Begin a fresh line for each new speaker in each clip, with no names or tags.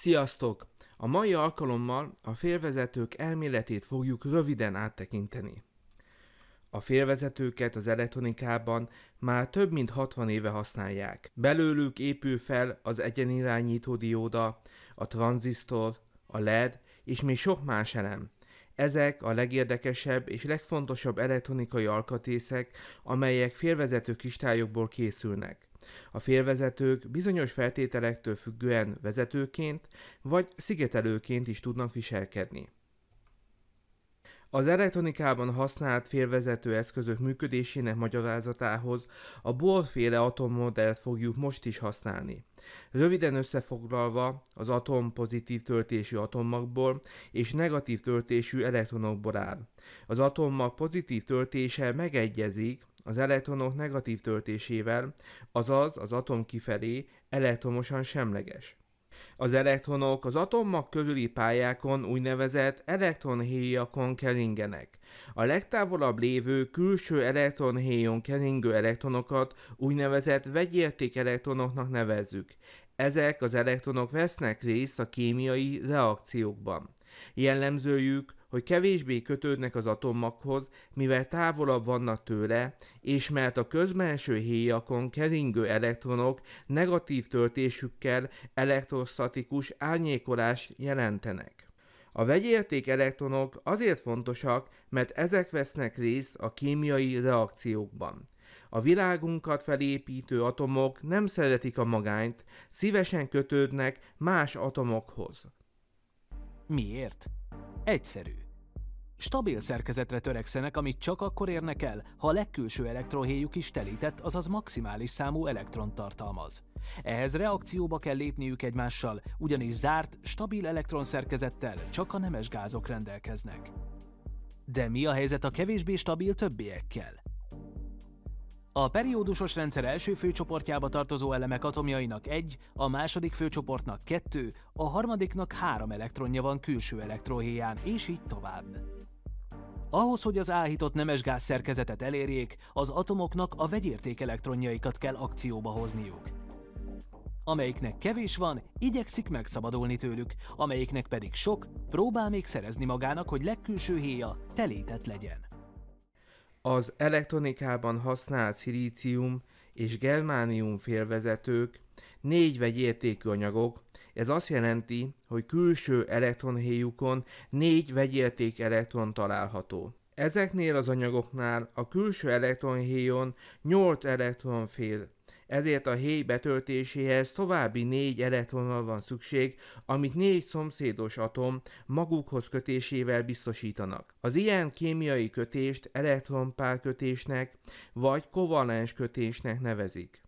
Sziasztok! A mai alkalommal a félvezetők elméletét fogjuk röviden áttekinteni. A félvezetőket az elektronikában már több mint 60 éve használják. Belőlük épül fel az egyenirányító dióda, a tranzisztor, a LED és még sok más elem. Ezek a legérdekesebb és legfontosabb elektronikai alkatészek, amelyek félvezető kristályokból készülnek. A félvezetők bizonyos feltételektől függően vezetőként vagy szigetelőként is tudnak viselkedni. Az elektronikában használt félvezető eszközök működésének magyarázatához a borféle atommodellt fogjuk most is használni. Röviden összefoglalva, az atom pozitív töltésű atommagból és negatív töltésű elektronokból áll. Az atommag pozitív töltése megegyezik az elektronok negatív töltésével, azaz az atom kifelé elektromosan semleges. Az elektronok az atommag körüli pályákon úgynevezett elektronhéjakon keringenek. A legtávolabb lévő külső elektronhéjon keringő elektronokat úgynevezett vegyérték elektronoknak nevezzük. Ezek az elektronok vesznek részt a kémiai reakciókban. Jellemzőjük, hogy kevésbé kötődnek az atommaghoz, mivel távolabb vannak tőle, és mert a közbelső héjakon keringő elektronok negatív töltésükkel elektrostatikus árnyékolást jelentenek. A vegyérték elektronok azért fontosak, mert ezek vesznek részt a kémiai reakciókban. A világunkat felépítő atomok nem szeretik a magányt, szívesen kötődnek más atomokhoz. Miért? Egyszerű. Stabil szerkezetre törekszenek, amit csak akkor érnek el, ha a legkülső elektrohéjuk is telített, azaz maximális számú elektron tartalmaz. Ehhez reakcióba kell lépniük egymással, ugyanis zárt, stabil elektronszerkezettel csak a nemes gázok rendelkeznek. De mi a helyzet a kevésbé stabil többiekkel? A periódusos rendszer első főcsoportjába tartozó elemek atomjainak egy, a második főcsoportnak kettő, a harmadiknak három elektronja van külső elektróhéján, és így tovább. Ahhoz, hogy az áhított nemes gáz szerkezetet elérjék, az atomoknak a vegyérték elektronjaikat kell akcióba hozniuk. Amelyiknek kevés van, igyekszik megszabadulni tőlük, amelyiknek pedig sok, próbál még szerezni magának, hogy legkülső héja telített legyen. Az elektronikában használt szilícium és germánium félvezetők négy értékű anyagok, ez azt jelenti, hogy külső elektronhéjukon négy vegyérték elektron található. Ezeknél az anyagoknál a külső elektronhéjon 8 elektron fél ezért a héj betöltéséhez további négy elektronnal van szükség, amit négy szomszédos atom magukhoz kötésével biztosítanak. Az ilyen kémiai kötést elektronpárkötésnek vagy kovalens kötésnek nevezik.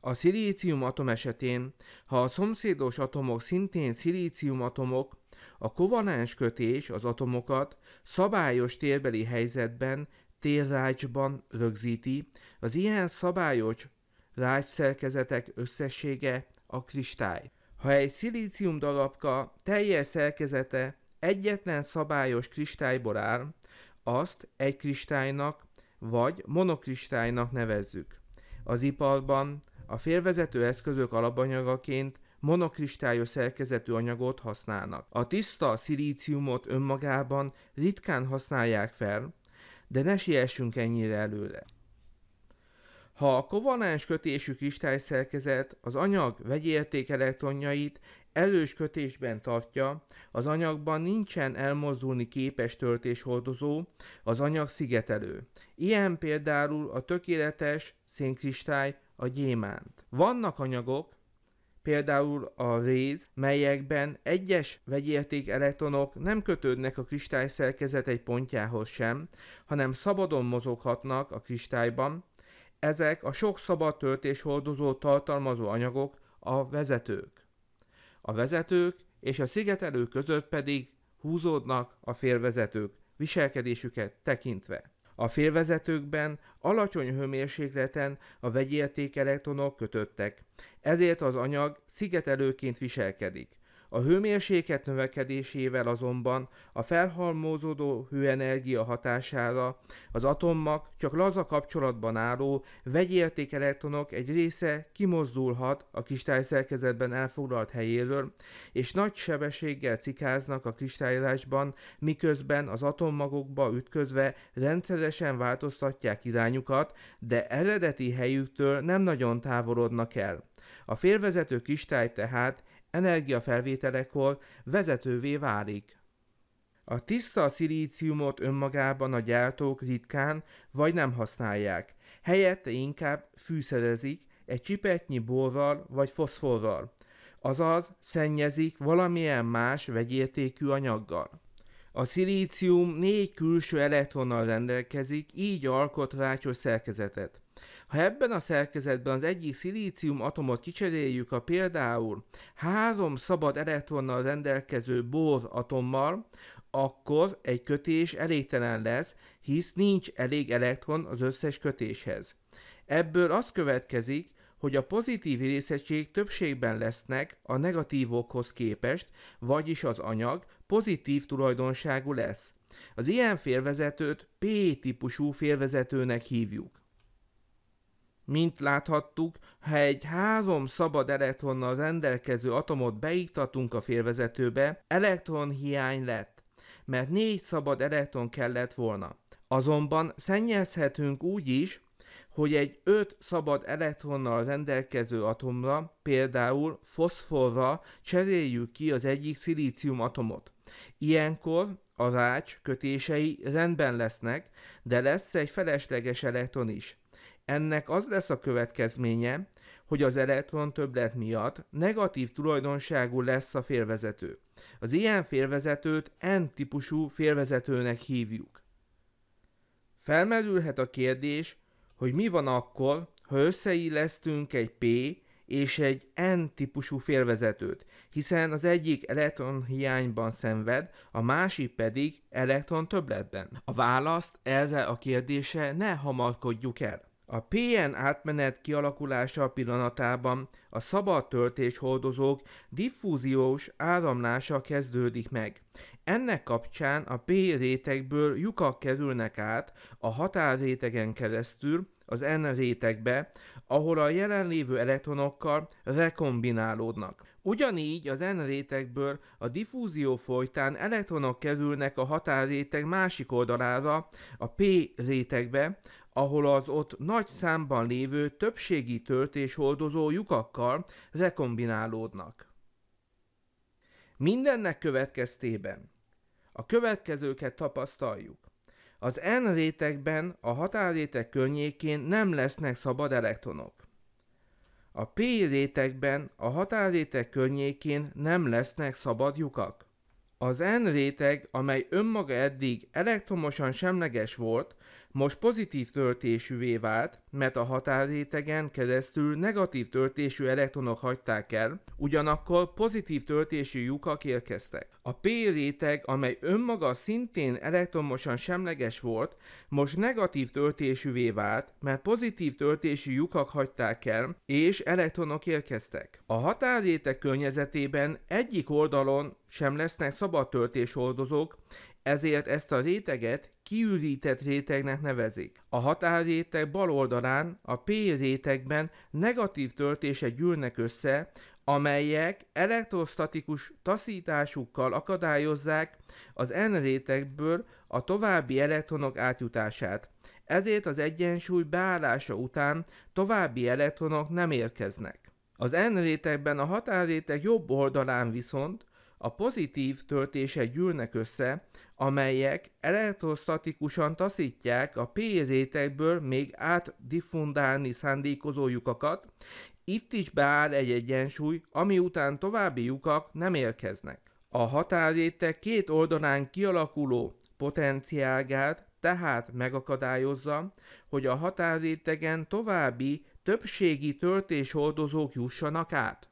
A szilícium atom esetén, ha a szomszédos atomok szintén szilícium atomok, a kovalens kötés az atomokat szabályos térbeli helyzetben térrácsban rögzíti, az ilyen szabályos lágyszerkezetek összessége a kristály. Ha egy szilícium darabka teljes szerkezete egyetlen szabályos kristályból áll, azt egy kristálynak vagy monokristálynak nevezzük. Az iparban a félvezető eszközök alapanyagaként monokristályos szerkezetű anyagot használnak. A tiszta szilíciumot önmagában ritkán használják fel, de ne siessünk ennyire előre. Ha a kovalens kötésű kristályszerkezet az anyag vegyérték elektronjait elős kötésben tartja, az anyagban nincsen elmozdulni képes töltéshordozó, az anyag szigetelő. Ilyen például a tökéletes szénkristály, a gyémánt. Vannak anyagok, például a réz, melyekben egyes vegyérték elektronok nem kötődnek a kristályszerkezet egy pontjához sem, hanem szabadon mozoghatnak a kristályban, ezek a sok szabad töltés hordozó tartalmazó anyagok a vezetők. A vezetők és a szigetelő között pedig húzódnak a félvezetők viselkedésüket tekintve. A félvezetőkben alacsony hőmérsékleten a vegyérték elektronok kötöttek, ezért az anyag szigetelőként viselkedik. A hőmérséklet növekedésével azonban a felhalmozódó hőenergia hatására az atommag csak laza kapcsolatban álló vegyérték elektronok egy része kimozdulhat a kristályszerkezetben elfoglalt helyéről, és nagy sebességgel cikáznak a kristályozásban, miközben az atommagokba ütközve rendszeresen változtatják irányukat, de eredeti helyüktől nem nagyon távolodnak el. A félvezető kristály tehát energiafelvételekor vezetővé válik. A tiszta szilíciumot önmagában a gyártók ritkán vagy nem használják, helyette inkább fűszerezik egy csipetnyi borral vagy foszforral, azaz szennyezik valamilyen más vegyértékű anyaggal. A szilícium négy külső elektronnal rendelkezik, így alkot rátyos szerkezetet. Ha ebben a szerkezetben az egyik szilícium atomot kicseréljük a például három szabad elektronnal rendelkező bór atommal, akkor egy kötés elégtelen lesz, hisz nincs elég elektron az összes kötéshez. Ebből az következik, hogy a pozitív részecskék többségben lesznek a negatívokhoz képest, vagyis az anyag pozitív tulajdonságú lesz. Az ilyen félvezetőt P-típusú félvezetőnek hívjuk. Mint láthattuk, ha egy három szabad elektronnal rendelkező atomot beiktatunk a félvezetőbe, elektron hiány lett, mert négy szabad elektron kellett volna. Azonban szennyezhetünk úgy is, hogy egy 5 szabad elektronnal rendelkező atomra, például foszforra cseréljük ki az egyik szilícium atomot. Ilyenkor a rács kötései rendben lesznek, de lesz egy felesleges elektron is. Ennek az lesz a következménye, hogy az elektron többlet miatt negatív tulajdonságú lesz a félvezető. Az ilyen félvezetőt N-típusú félvezetőnek hívjuk. Felmerülhet a kérdés, hogy mi van akkor, ha összeillesztünk egy P és egy N-típusú félvezetőt, hiszen az egyik elektron hiányban szenved, a másik pedig elektron többletben. A választ erre a kérdése ne hamarkodjuk el. A PN átmenet kialakulása pillanatában a szabad töltés diffúziós áramlása kezdődik meg. Ennek kapcsán a P rétegből lyukak kerülnek át a határrétegen keresztül az N rétegbe, ahol a jelenlévő elektronokkal rekombinálódnak. Ugyanígy az N rétegből a diffúzió folytán elektronok kerülnek a határréteg másik oldalára, a P rétegbe, ahol az ott nagy számban lévő többségi töltés lyukakkal rekombinálódnak. Mindennek következtében a következőket tapasztaljuk. Az N rétegben a határréteg környékén nem lesznek szabad elektronok. A P rétegben a határréteg környékén nem lesznek szabad lyukak. Az N réteg, amely önmaga eddig elektromosan semleges volt, most pozitív töltésűvé vált, mert a határrétegen keresztül negatív töltésű elektronok hagyták el, ugyanakkor pozitív töltésű lyukak érkeztek. A P réteg, amely önmaga szintén elektromosan semleges volt, most negatív töltésűvé vált, mert pozitív töltésű lyukak hagyták el, és elektronok érkeztek. A határréteg környezetében egyik oldalon sem lesznek szabad töltéshordozók, ezért ezt a réteget kiürített rétegnek nevezik. A határréteg bal oldalán, a P rétegben negatív töltések gyűlnek össze, amelyek elektrostatikus taszításukkal akadályozzák az N rétegből a további elektronok átjutását. Ezért az egyensúly beállása után további elektronok nem érkeznek. Az N rétegben a határréteg jobb oldalán viszont a pozitív töltése gyűlnek össze, amelyek elektrostatikusan taszítják a P-rétegből még átdiffundálni szándékozó lyukakat, itt is beáll egy egyensúly, ami után további lyukak nem érkeznek. A határréteg két oldalán kialakuló potenciálgát tehát megakadályozza, hogy a határrétegen további többségi töltéshordozók jussanak át.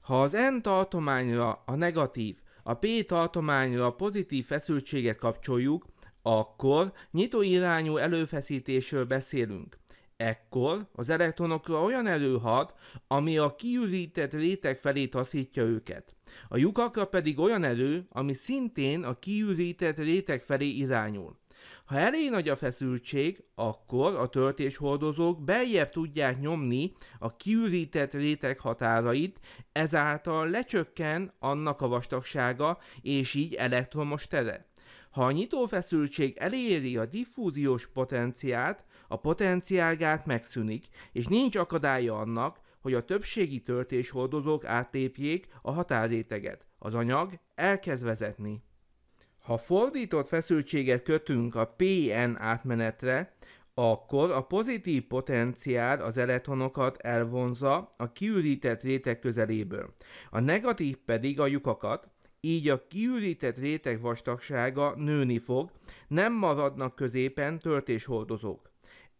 Ha az N tartományra a negatív, a P tartományra a pozitív feszültséget kapcsoljuk, akkor nyitó irányú előfeszítésről beszélünk. Ekkor az elektronokra olyan erő hat, ami a kiürített réteg felé taszítja őket. A lyukakra pedig olyan erő, ami szintén a kiürített réteg felé irányul. Ha elég nagy a feszültség, akkor a töltéshordozók beljebb tudják nyomni a kiürített réteg határait, ezáltal lecsökken annak a vastagsága és így elektromos tere. Ha a nyitó feszültség eléri a diffúziós potenciát, a potenciálgát megszűnik, és nincs akadálya annak, hogy a többségi töltéshordozók átlépjék a határéteget. Az anyag elkezd vezetni. Ha fordított feszültséget kötünk a PN átmenetre, akkor a pozitív potenciál az elektronokat elvonza a kiürített réteg közeléből, a negatív pedig a lyukakat, így a kiürített réteg vastagsága nőni fog, nem maradnak középen törtéshordozók.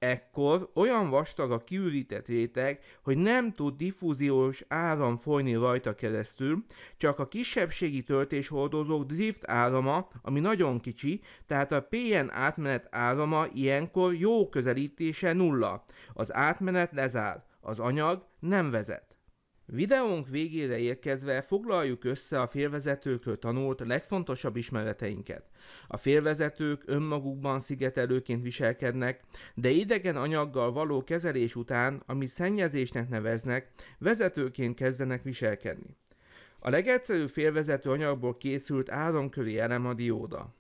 Ekkor olyan vastag a kiürített réteg, hogy nem tud diffúziós áram folyni rajta keresztül, csak a kisebbségi töltéshordozók drift árama, ami nagyon kicsi, tehát a PN átmenet árama ilyenkor jó közelítése nulla. Az átmenet lezár, az anyag nem vezet. Videónk végére érkezve foglaljuk össze a félvezetőkről tanult legfontosabb ismereteinket. A félvezetők önmagukban szigetelőként viselkednek, de idegen anyaggal való kezelés után, amit szennyezésnek neveznek, vezetőként kezdenek viselkedni. A legegyszerűbb félvezető anyagból készült áramköri elem a dióda.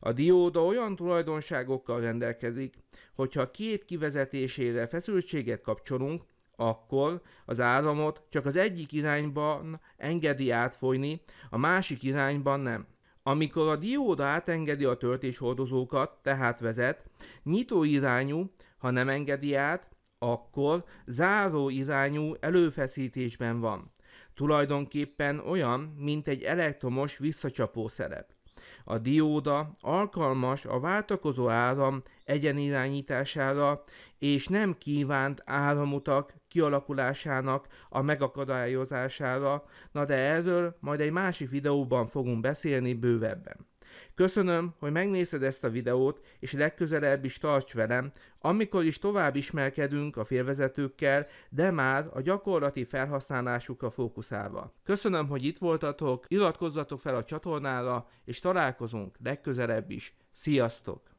A dióda olyan tulajdonságokkal rendelkezik, hogyha két kivezetésére feszültséget kapcsolunk, akkor az áramot csak az egyik irányban engedi átfolyni, a másik irányban nem. Amikor a dióda átengedi a töltéshordozókat, tehát vezet, nyitó irányú, ha nem engedi át, akkor záró irányú előfeszítésben van. Tulajdonképpen olyan, mint egy elektromos visszacsapó szerep. A dióda alkalmas a váltakozó áram egyenirányítására és nem kívánt áramutak kialakulásának a megakadályozására, na de erről majd egy másik videóban fogunk beszélni bővebben. Köszönöm, hogy megnézed ezt a videót, és legközelebb is tarts velem, amikor is tovább ismerkedünk a félvezetőkkel, de már a gyakorlati felhasználásukra fókuszálva. Köszönöm, hogy itt voltatok, iratkozzatok fel a csatornára, és találkozunk legközelebb is. Sziasztok!